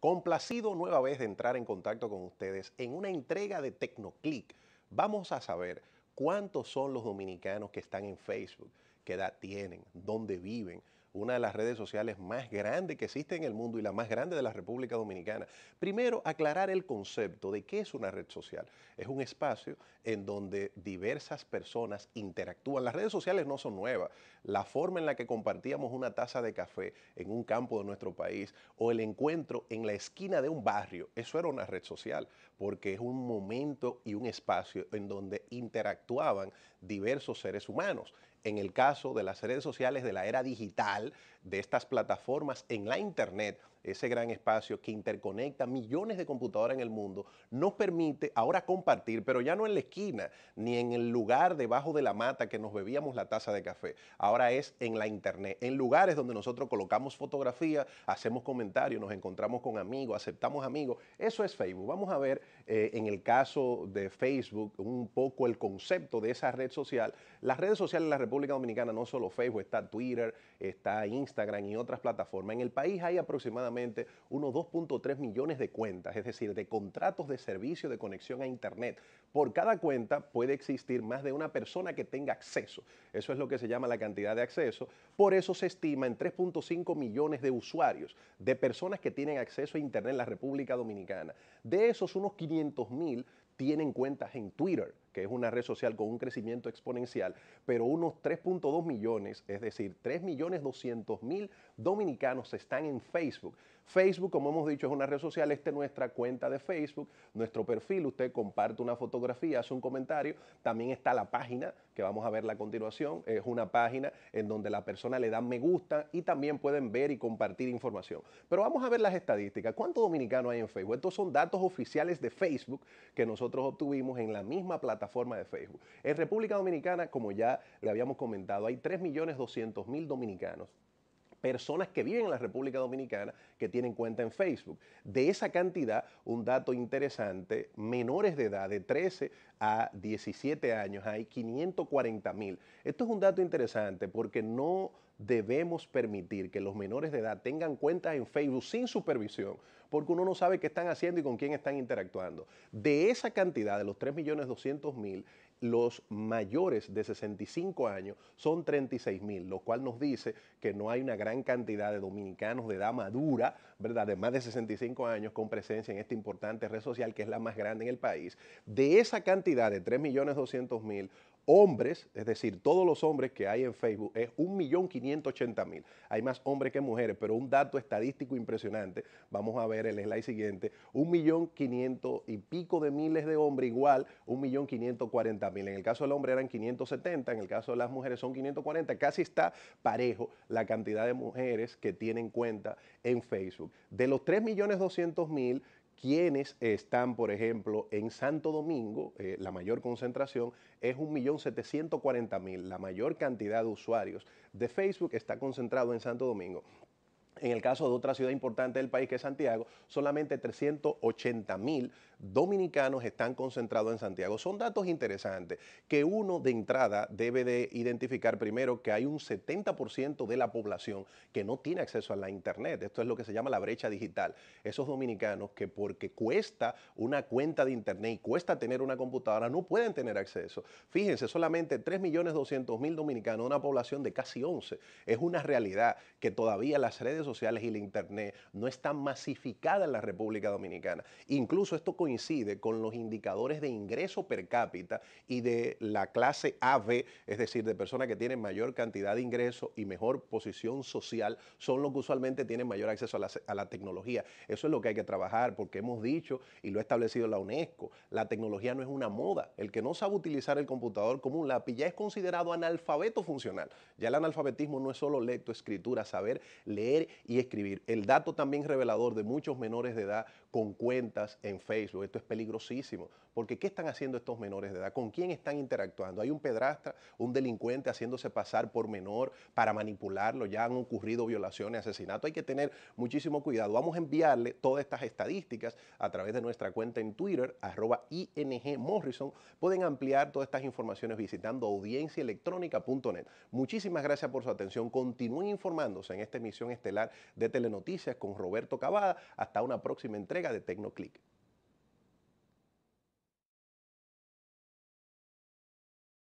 Complacido nueva vez de entrar en contacto con ustedes en una entrega de Tecnoclick. Vamos a saber cuántos son los dominicanos que están en Facebook, qué edad tienen, dónde viven, una de las redes sociales más grandes que existe en el mundo y la más grande de la República Dominicana. Primero, aclarar el concepto de qué es una red social. Es un espacio en donde diversas personas interactúan. Las redes sociales no son nuevas. La forma en la que compartíamos una taza de café en un campo de nuestro país o el encuentro en la esquina de un barrio, eso era una red social, porque es un momento y un espacio en donde interactuaban diversos seres humanos en el caso de las redes sociales de la era digital, de estas plataformas en la Internet, ese gran espacio que interconecta millones de computadoras en el mundo, nos permite ahora compartir, pero ya no en la esquina, ni en el lugar debajo de la mata que nos bebíamos la taza de café. Ahora es en la internet, en lugares donde nosotros colocamos fotografía, hacemos comentarios, nos encontramos con amigos, aceptamos amigos. Eso es Facebook. Vamos a ver eh, en el caso de Facebook un poco el concepto de esa red social. Las redes sociales en la República Dominicana, no solo Facebook, está Twitter, está Instagram y otras plataformas. En el país hay aproximadamente unos 2.3 millones de cuentas, es decir, de contratos de servicio de conexión a Internet. Por cada cuenta puede existir más de una persona que tenga acceso. Eso es lo que se llama la cantidad de acceso. Por eso se estima en 3.5 millones de usuarios, de personas que tienen acceso a Internet en la República Dominicana. De esos, unos 500 mil tienen cuentas en Twitter que es una red social con un crecimiento exponencial, pero unos 3.2 millones, es decir, 3.200.000 dominicanos están en Facebook. Facebook, como hemos dicho, es una red social, esta es nuestra cuenta de Facebook, nuestro perfil, usted comparte una fotografía, hace un comentario, también está la página, que vamos a ver a continuación, es una página en donde la persona le da me gusta y también pueden ver y compartir información. Pero vamos a ver las estadísticas, ¿cuántos dominicanos hay en Facebook? Estos son datos oficiales de Facebook que nosotros obtuvimos en la misma plataforma de Facebook. En República Dominicana, como ya le habíamos comentado, hay 3.200.000 dominicanos personas que viven en la República Dominicana que tienen cuenta en Facebook. De esa cantidad, un dato interesante, menores de edad, de 13 a 17 años, hay 540.000. Esto es un dato interesante porque no debemos permitir que los menores de edad tengan cuentas en Facebook sin supervisión, porque uno no sabe qué están haciendo y con quién están interactuando. De esa cantidad, de los 3.200.000, los mayores de 65 años son 36.000, lo cual nos dice que no hay una gran cantidad de dominicanos de edad madura, ¿verdad? De más de 65 años con presencia en esta importante red social que es la más grande en el país. De esa cantidad de 3.200.000, hombres, es decir, todos los hombres que hay en Facebook, es 1.580.000. Hay más hombres que mujeres, pero un dato estadístico impresionante, vamos a ver el slide siguiente, 1.500.000 y pico de miles de hombres igual, 1.540.000. En el caso del hombre eran 570, en el caso de las mujeres son 540, casi está parejo la cantidad de mujeres que tienen cuenta en Facebook. De los 3.200.000 quienes están, por ejemplo, en Santo Domingo, eh, la mayor concentración es 1.740.000. La mayor cantidad de usuarios de Facebook está concentrado en Santo Domingo. En el caso de otra ciudad importante del país, que es Santiago, solamente 380 mil dominicanos están concentrados en Santiago. Son datos interesantes que uno de entrada debe de identificar primero que hay un 70% de la población que no tiene acceso a la Internet. Esto es lo que se llama la brecha digital. Esos dominicanos que porque cuesta una cuenta de Internet y cuesta tener una computadora, no pueden tener acceso. Fíjense, solamente 3.200.000 dominicanos, una población de casi 11. Es una realidad que todavía las redes sociales sociales y el Internet no está masificada en la República Dominicana. Incluso esto coincide con los indicadores de ingreso per cápita y de la clase AB, es decir, de personas que tienen mayor cantidad de ingreso y mejor posición social, son los que usualmente tienen mayor acceso a la, tecnología. Eso es lo que hay que trabajar porque hemos dicho y lo ha establecido la UNESCO, la tecnología no es una moda. El que no sabe utilizar el computador como un lápiz ya es considerado analfabeto funcional. Ya el analfabetismo no es solo lecto, escritura, saber leer y escribir. El dato también revelador de muchos menores de edad con cuentas en Facebook. Esto es peligrosísimo, porque ¿qué están haciendo estos menores de edad? ¿Con quién están interactuando? Hay un pedrastra, un delincuente haciéndose pasar por menor para manipularlo, ya han ocurrido violaciones, asesinatos, hay que tener muchísimo cuidado. Vamos a enviarle todas estas estadísticas a través de nuestra cuenta en Twitter, arroba ING Pueden ampliar todas estas informaciones visitando audienciaelectrónica.net. Muchísimas gracias por su atención. Continúen informándose en esta emisión estelar de Telenoticias con Roberto Cavada. Hasta una próxima entrega de TecnoClick.